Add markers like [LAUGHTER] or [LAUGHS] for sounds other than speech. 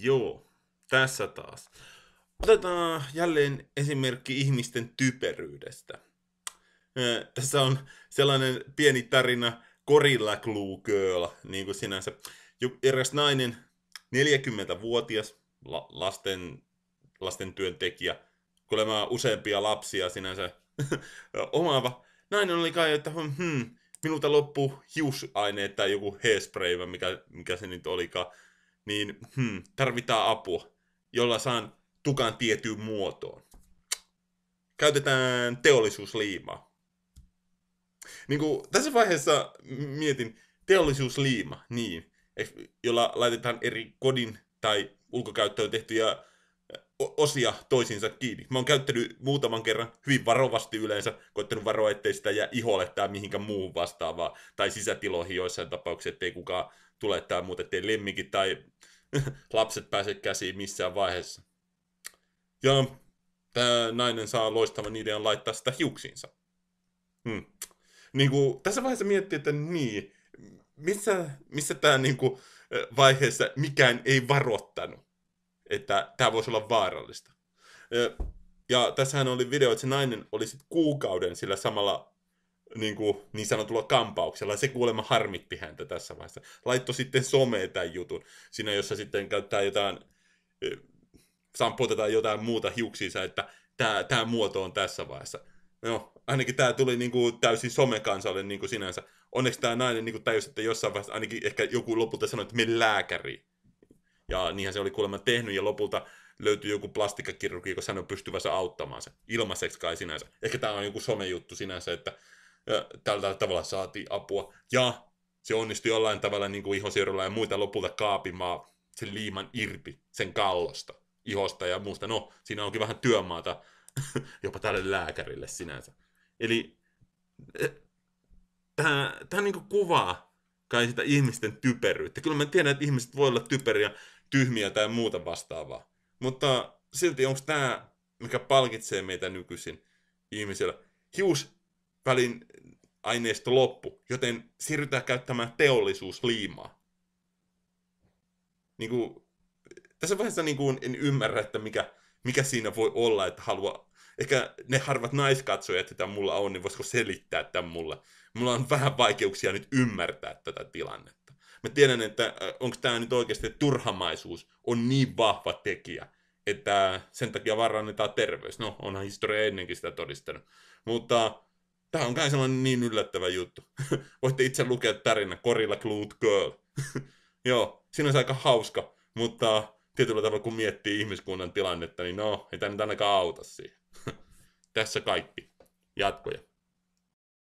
Joo, tässä taas. Otetaan jälleen esimerkki ihmisten typeryydestä. Tässä on sellainen pieni tarina Gorilla Glue Girl, niin kuin sinänsä. Eräs nainen, 40-vuotias la- lasten, lasten työntekijä, kuulemma useampia lapsia sinänsä [LAUGHS] omaava. Nainen oli kai, että hmm, hmm, minulta loppu hiusaineet tai joku hairspray, mikä, mikä se nyt olikaan niin hmm, tarvitaan apua, jolla saan tukan tiettyyn muotoon. Käytetään teollisuusliimaa. Niin kuin tässä vaiheessa mietin, teollisuusliima, niin, jolla laitetaan eri kodin tai ulkokäyttöön tehtyjä osia toisiinsa kiinni. Mä oon käyttänyt muutaman kerran hyvin varovasti yleensä, koittanut varoa, ettei sitä jää iholle tai mihinkään muuhun vastaavaa, tai sisätiloihin joissain tapauksissa, ettei kukaan tule tai muuta, ettei lemmikin tai [LAUGHS] lapset pääse käsiin missään vaiheessa. Ja tämä nainen saa loistavan idean laittaa sitä hiuksiinsa. Hmm. Niin kuin, tässä vaiheessa miettii, että niin, missä, missä tämä niin kuin, vaiheessa mikään ei varoittanut että tämä voisi olla vaarallista. Ja tässähän oli video, että se nainen oli sitten kuukauden sillä samalla niin, kuin, niin sanotulla kampauksella. Se kuulemma harmitti häntä tässä vaiheessa. Laitto sitten someen tämän jutun. Siinä, jossa sitten käyttää jotain, samputetaan jotain muuta hiuksiinsa, että tämä, tämä muoto on tässä vaiheessa. No, ainakin tämä tuli niin kuin täysin somekansalle niin kuin sinänsä. Onneksi tämä nainen niin kuin tajusi, että jossain vaiheessa ainakin ehkä joku lopulta sanoi, että me lääkäri. Ja niinhän se oli kuulemma tehnyt, ja lopulta löytyy joku plastikkakirurgi, joka sanoi pystyvänsä auttamaan se. Ilmaiseksi kai sinänsä. Ehkä tämä on joku somejuttu sinänsä, että tällä tavalla saatiin apua. Ja se onnistui jollain tavalla niin kuin ihosierolla ja muita lopulta kaapimaan sen liiman irpi sen kallosta, ihosta ja muusta. No, siinä onkin vähän työmaata [LAUGHS] jopa tälle lääkärille sinänsä. Eli tämä, tämä niin kuvaa kai sitä ihmisten typeryyttä. Kyllä mä tiedän, että ihmiset voi olla typeriä, tyhmiä tai muuta vastaavaa. Mutta silti onko tämä, mikä palkitsee meitä nykyisin ihmisillä, hiusvälin aineisto loppu, joten siirrytään käyttämään teollisuusliimaa. Niin kuin, tässä vaiheessa niin kuin en ymmärrä, että mikä, mikä siinä voi olla, että halua, ehkä ne harvat naiskatsojat, mitä mulla on, niin voisiko selittää tämän mulle. Mulla on vähän vaikeuksia nyt ymmärtää tätä tilannetta mä tiedän, että äh, onko tämä nyt oikeasti, että turhamaisuus on niin vahva tekijä, että äh, sen takia varannetaan terveys. No, onhan historia ennenkin sitä todistanut. Mutta äh, tämä on kai sellainen niin yllättävä juttu. [LAUGHS] Voitte itse lukea tarina Korilla Clued Girl. [LAUGHS] Joo, siinä on aika hauska, mutta tietyllä tavalla kun miettii ihmiskunnan tilannetta, niin no, ei tämä nyt ainakaan auta siihen. [LAUGHS] Tässä kaikki. Jatkoja.